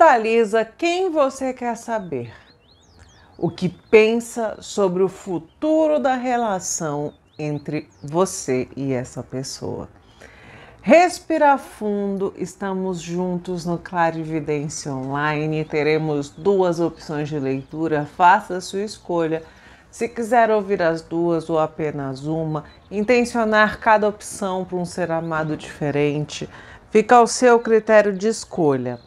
mentaliza quem você quer saber, o que pensa sobre o futuro da relação entre você e essa pessoa. Respira fundo, estamos juntos no Clarividência Online. Teremos duas opções de leitura, faça a sua escolha. Se quiser ouvir as duas ou apenas uma, intencionar cada opção para um ser amado diferente, fica ao seu critério de escolha.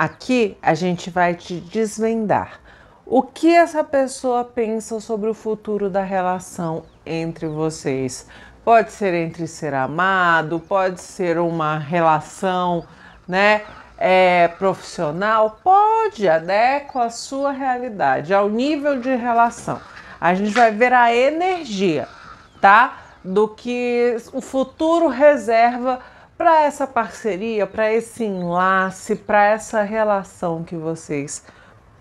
Aqui a gente vai te desvendar o que essa pessoa pensa sobre o futuro da relação entre vocês. Pode ser entre ser amado, pode ser uma relação, né? É, profissional, pode adequar a sua realidade, ao nível de relação. A gente vai ver a energia, tá? Do que o futuro reserva para essa parceria, para esse enlace, para essa relação que vocês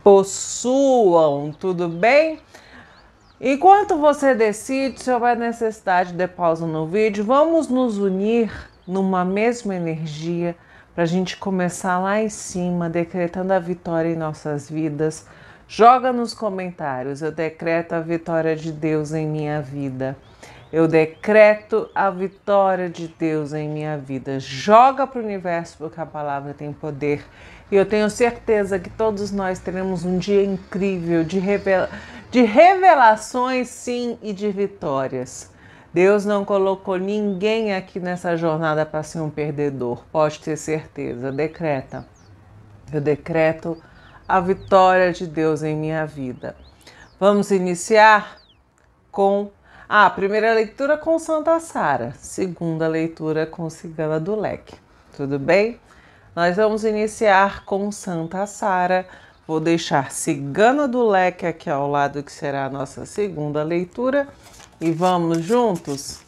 possuam, tudo bem? Enquanto você decide se houver necessidade de pausa no vídeo, vamos nos unir numa mesma energia para a gente começar lá em cima, decretando a vitória em nossas vidas. Joga nos comentários, eu decreto a vitória de Deus em minha vida. Eu decreto a vitória de Deus em minha vida. Joga para o universo porque a palavra tem poder. E eu tenho certeza que todos nós teremos um dia incrível de, revela de revelações, sim, e de vitórias. Deus não colocou ninguém aqui nessa jornada para ser um perdedor, pode ter certeza. Decreta. Eu decreto a vitória de Deus em minha vida. Vamos iniciar com ah, primeira leitura com Santa Sara, segunda leitura com Cigana do Leque. Tudo bem? Nós vamos iniciar com Santa Sara. Vou deixar Cigana do Leque aqui ao lado, que será a nossa segunda leitura. E vamos juntos?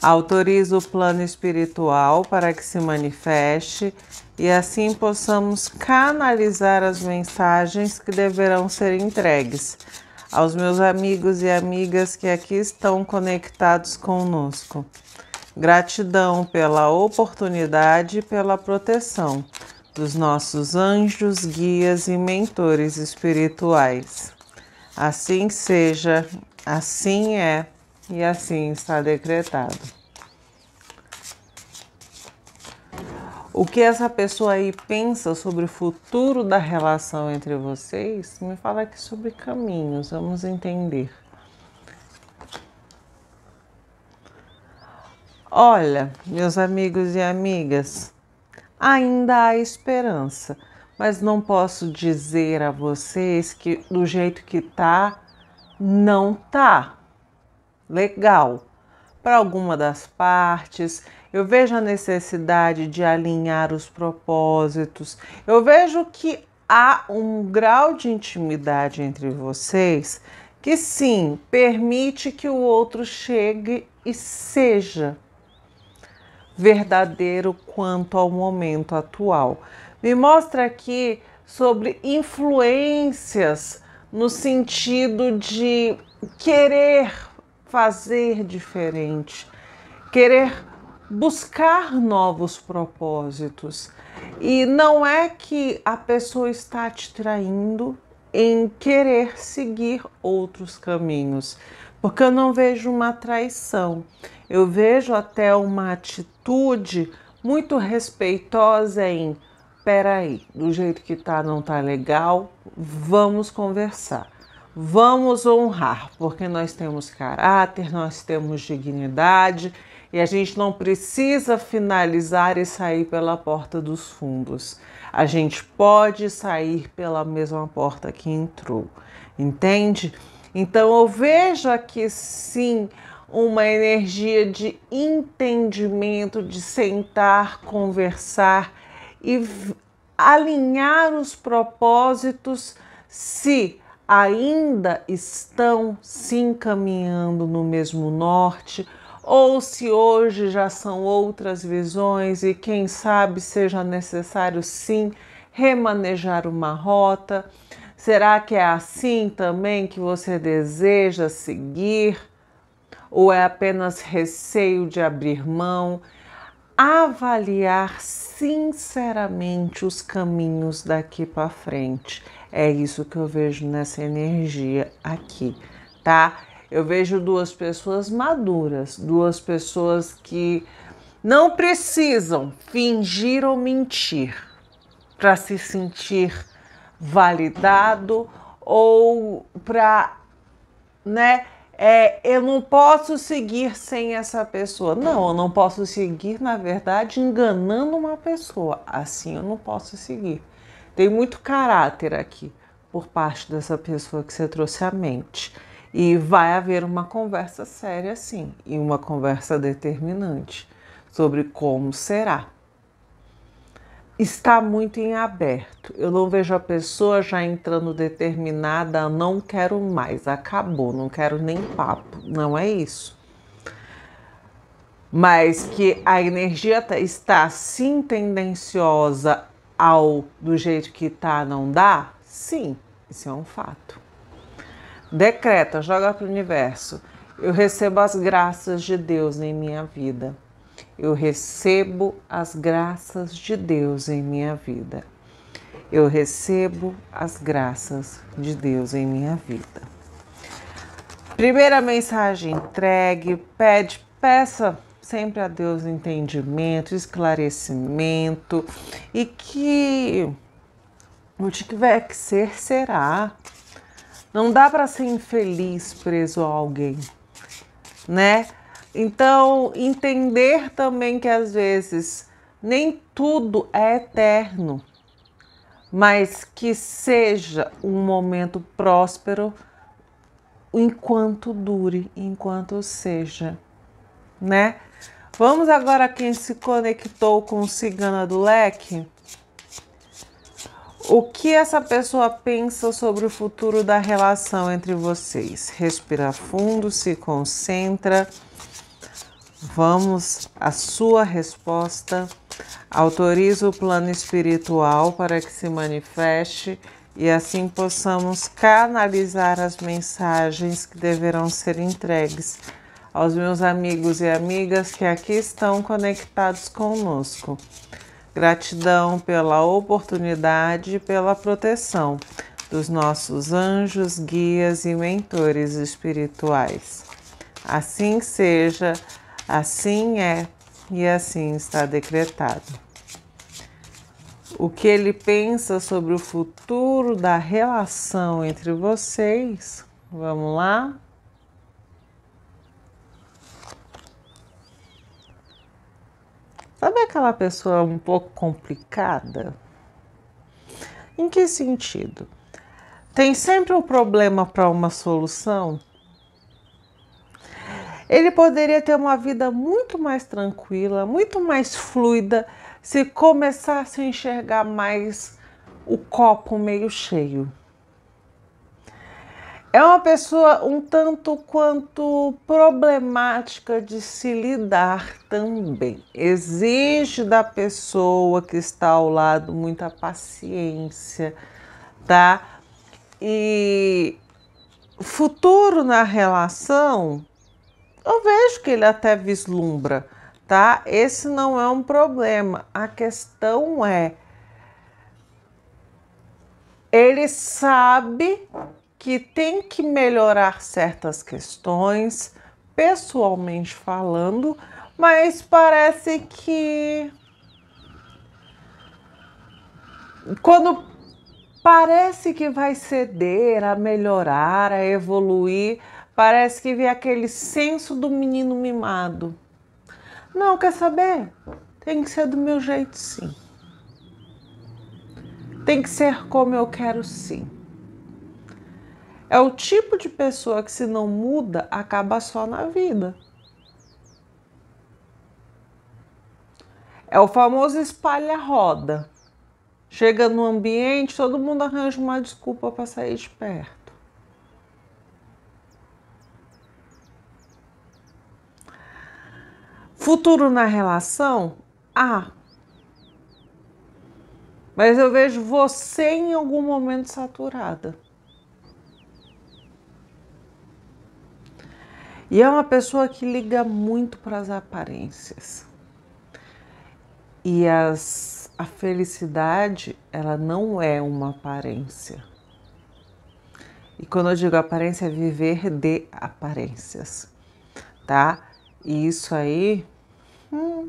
Autoriza o plano espiritual para que se manifeste e assim possamos canalizar as mensagens que deverão ser entregues aos meus amigos e amigas que aqui estão conectados conosco. Gratidão pela oportunidade e pela proteção dos nossos anjos, guias e mentores espirituais. Assim seja, assim é e assim está decretado. O que essa pessoa aí pensa sobre o futuro da relação entre vocês, me fala aqui sobre caminhos, vamos entender. Olha, meus amigos e amigas, ainda há esperança, mas não posso dizer a vocês que do jeito que tá, não tá legal para alguma das partes eu vejo a necessidade de alinhar os propósitos, eu vejo que há um grau de intimidade entre vocês que sim permite que o outro chegue e seja verdadeiro quanto ao momento atual. Me mostra aqui sobre influências no sentido de querer fazer diferente, querer buscar novos propósitos. E não é que a pessoa está te traindo em querer seguir outros caminhos, porque eu não vejo uma traição, eu vejo até uma atitude muito respeitosa em peraí, do jeito que tá não tá legal, vamos conversar. Vamos honrar, porque nós temos caráter, nós temos dignidade e a gente não precisa finalizar e sair pela porta dos fundos. A gente pode sair pela mesma porta que entrou, entende? Então eu vejo aqui sim uma energia de entendimento, de sentar, conversar e alinhar os propósitos se ainda estão se encaminhando no mesmo norte ou se hoje já são outras visões e quem sabe seja necessário sim remanejar uma rota. Será que é assim também que você deseja seguir? Ou é apenas receio de abrir mão? Avaliar sinceramente os caminhos daqui para frente. É isso que eu vejo nessa energia aqui, tá? eu vejo duas pessoas maduras, duas pessoas que não precisam fingir ou mentir para se sentir validado ou para, né? É, eu não posso seguir sem essa pessoa. Não, eu não posso seguir, na verdade, enganando uma pessoa. Assim eu não posso seguir. Tem muito caráter aqui por parte dessa pessoa que você trouxe à mente. E vai haver uma conversa séria, sim, e uma conversa determinante sobre como será. Está muito em aberto. Eu não vejo a pessoa já entrando determinada, não quero mais, acabou, não quero nem papo. Não é isso mas que a energia tá, está sim tendenciosa ao do jeito que está não dá? Sim, isso é um fato. Decreta, joga para o universo. Eu recebo as graças de Deus em minha vida. Eu recebo as graças de Deus em minha vida. Eu recebo as graças de Deus em minha vida. Primeira mensagem entregue, pede, peça sempre a Deus entendimento, esclarecimento e que o que tiver que ser, será. Não dá para ser infeliz preso a alguém, né? Então, entender também que às vezes nem tudo é eterno, mas que seja um momento próspero enquanto dure, enquanto seja, né? Vamos agora quem se conectou com o Cigana do Leque. O que essa pessoa pensa sobre o futuro da relação entre vocês? Respira fundo, se concentra. Vamos à sua resposta. Autoriza o plano espiritual para que se manifeste e assim possamos canalizar as mensagens que deverão ser entregues aos meus amigos e amigas que aqui estão conectados conosco. Gratidão pela oportunidade e pela proteção dos nossos anjos, guias e mentores espirituais. Assim seja, assim é e assim está decretado. O que ele pensa sobre o futuro da relação entre vocês? Vamos lá? é aquela pessoa um pouco complicada? Em que sentido? Tem sempre um problema para uma solução? Ele poderia ter uma vida muito mais tranquila, muito mais fluida, se começasse a enxergar mais o copo meio cheio. É uma pessoa um tanto quanto problemática de se lidar também. Exige da pessoa que está ao lado muita paciência, tá? E futuro na relação, eu vejo que ele até vislumbra, tá? Esse não é um problema. A questão é ele sabe que tem que melhorar certas questões, pessoalmente falando, mas parece que quando parece que vai ceder a melhorar, a evoluir, parece que vem aquele senso do menino mimado. Não, quer saber? Tem que ser do meu jeito, sim. Tem que ser como eu quero, sim. É o tipo de pessoa que, se não muda, acaba só na vida. É o famoso espalha-roda. Chega no ambiente, todo mundo arranja uma desculpa para sair de perto. Futuro na relação? Ah, mas eu vejo você em algum momento saturada. E é uma pessoa que liga muito para as aparências. E as, a felicidade, ela não é uma aparência. E quando eu digo aparência, é viver de aparências, tá? E isso aí hum,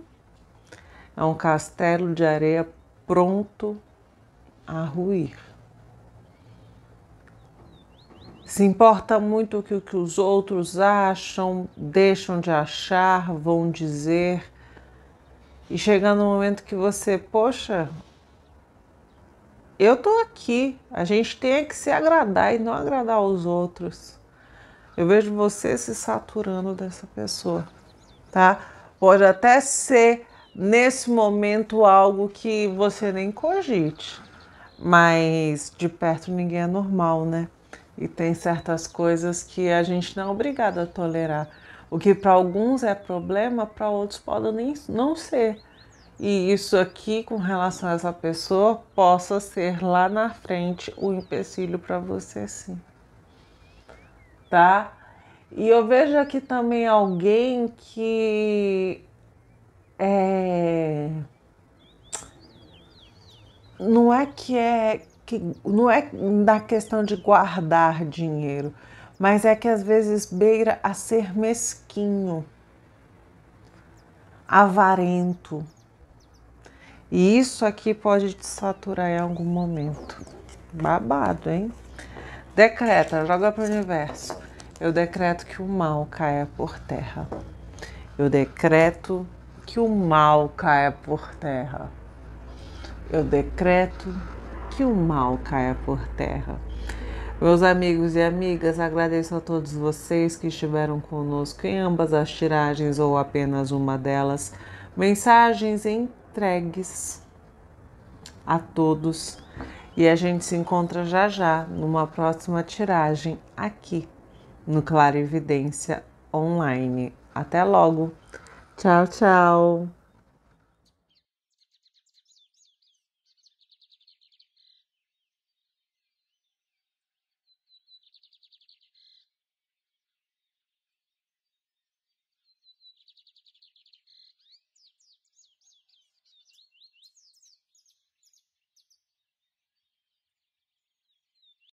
é um castelo de areia pronto a ruir se importa muito com o que os outros acham, deixam de achar, vão dizer. E chegando no momento que você, poxa, eu tô aqui, a gente tem é que se agradar e não agradar os outros. Eu vejo você se saturando dessa pessoa, tá? Pode até ser nesse momento algo que você nem cogite, mas de perto ninguém é normal, né? E tem certas coisas que a gente não é obrigado a tolerar. O que para alguns é problema, para outros pode nem não ser. E isso aqui, com relação a essa pessoa, possa ser lá na frente o um empecilho para você, sim. Tá? E eu vejo aqui também alguém que é... não é que é que não é da questão de guardar dinheiro, mas é que às vezes beira a ser mesquinho, avarento. E isso aqui pode te saturar em algum momento. Babado, hein? Decreta, joga para o universo. Eu decreto que o mal caia por terra. Eu decreto que o mal caia por terra. Eu decreto que o mal caia por terra. Meus amigos e amigas, agradeço a todos vocês que estiveram conosco em ambas as tiragens ou apenas uma delas. Mensagens entregues a todos. E a gente se encontra já já numa próxima tiragem aqui no Clarividência Online. Até logo. Tchau, tchau.